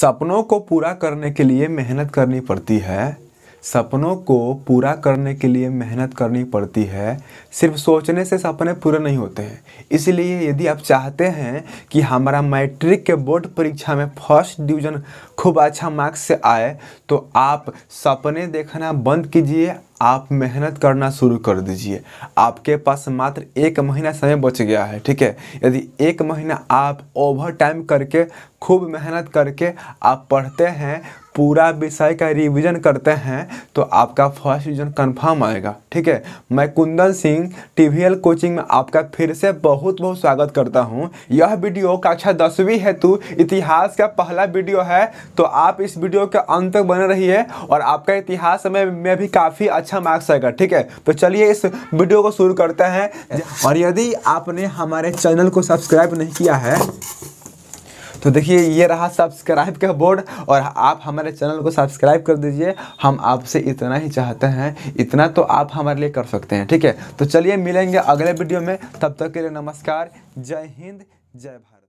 सपनों को पूरा करने के लिए मेहनत करनी पड़ती है सपनों को पूरा करने के लिए मेहनत करनी पड़ती है सिर्फ सोचने से सपने पूरे नहीं होते हैं इसलिए यदि आप चाहते हैं कि हमारा मैट्रिक के बोर्ड परीक्षा में फर्स्ट डिवीज़न खूब अच्छा मार्क्स से आए तो आप सपने देखना बंद कीजिए आप मेहनत करना शुरू कर दीजिए आपके पास मात्र एक महीना समय बच गया है ठीक है यदि एक महीना आप ओवर टाइम करके खूब मेहनत करके आप पढ़ते हैं पूरा विषय का रिवीजन करते हैं तो आपका फर्स्ट डिवीजन कंफर्म आएगा ठीक है मैं कुंदन सिंह टी कोचिंग में आपका फिर से बहुत बहुत स्वागत करता हूं यह वीडियो कक्षा दसवीं हेतु इतिहास का पहला वीडियो है तो आप इस वीडियो के अंत तक बने रहिए और आपका इतिहास में, में भी काफ़ी अच्छा मार्क्स आएगा ठीक है तो चलिए इस वीडियो को शुरू करते हैं और यदि आपने हमारे चैनल को सब्सक्राइब नहीं किया है तो देखिए ये रहा सब्सक्राइब का बोर्ड और आप हमारे चैनल को सब्सक्राइब कर दीजिए हम आपसे इतना ही चाहते हैं इतना तो आप हमारे लिए कर सकते हैं ठीक है तो चलिए मिलेंगे अगले वीडियो में तब तक के लिए नमस्कार जय हिंद जय भारत